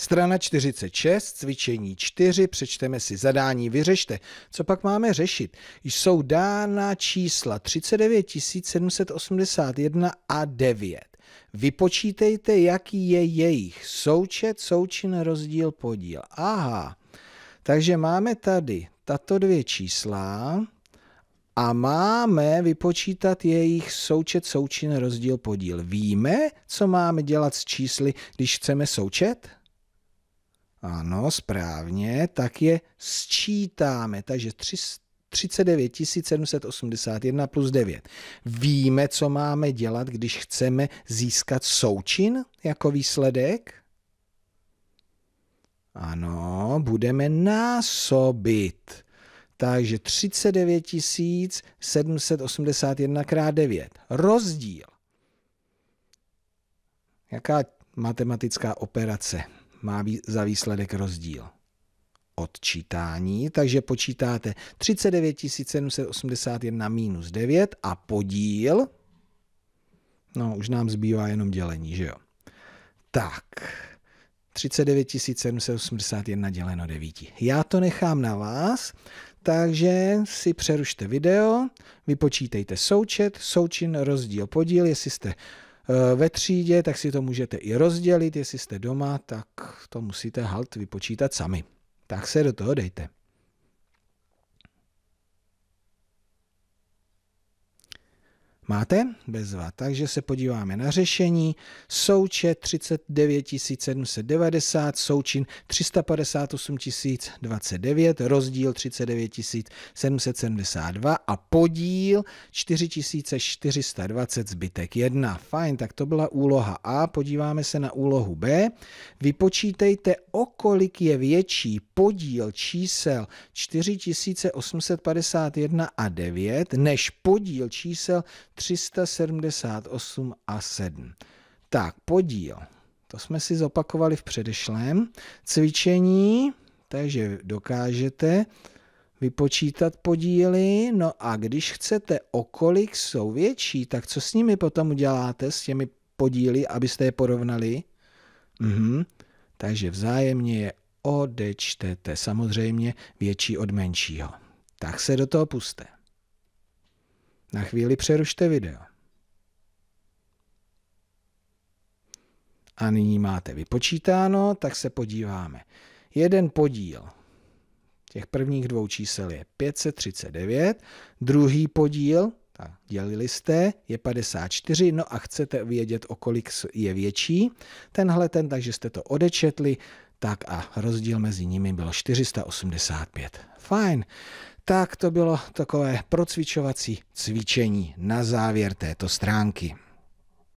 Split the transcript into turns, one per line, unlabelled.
Strana 46, cvičení 4, přečteme si zadání, vyřešte. Co pak máme řešit? Jsou dána čísla 39 781 a 9. Vypočítejte, jaký je jejich součet, součin, rozdíl, podíl. Aha, takže máme tady tato dvě čísla a máme vypočítat jejich součet, součin, rozdíl, podíl. Víme, co máme dělat s čísly, když chceme součet? Ano, správně, tak je sčítáme, takže 39 781 plus 9. Víme, co máme dělat, když chceme získat součin jako výsledek? Ano, budeme násobit. Takže 39 781 krát 9. Rozdíl. Jaká matematická operace? má za výsledek rozdíl odčítání, takže počítáte 39 781 minus 9 a podíl, no už nám zbývá jenom dělení, že jo. Tak, 39 781 děleno 9. Já to nechám na vás, takže si přerušte video, vypočítejte součet, součin, rozdíl, podíl, jestli jste Eh, ve třídě, tak si to můžete i rozdělit. Jestli jste doma, tak to musíte halt vypočítat sami. Tak se do toho dejte. Máte? Bezva. Takže se podíváme na řešení. Součet 39 790, součin 358 029, rozdíl 39 772 a podíl 4420, zbytek 1. Fajn, tak to byla úloha A. Podíváme se na úlohu B. Vypočítejte, o kolik je větší podíl čísel 4851 a 9 než podíl čísel 378 a 7. Tak, podíl. To jsme si zopakovali v předešlém cvičení, takže dokážete vypočítat podíly. No a když chcete, okolik jsou větší, tak co s nimi potom uděláte, s těmi podíly, abyste je porovnali? Mhm. Takže vzájemně je odečtete. Samozřejmě větší od menšího. Tak se do toho puste. Na chvíli přerušte video. A nyní máte vypočítáno, tak se podíváme. Jeden podíl těch prvních dvou čísel je 539, druhý podíl a dělili jste, je 54, no a chcete vědět, o kolik je větší tenhle ten, takže jste to odečetli, tak a rozdíl mezi nimi byl 485. Fajn. Tak to bylo takové procvičovací cvičení na závěr této stránky.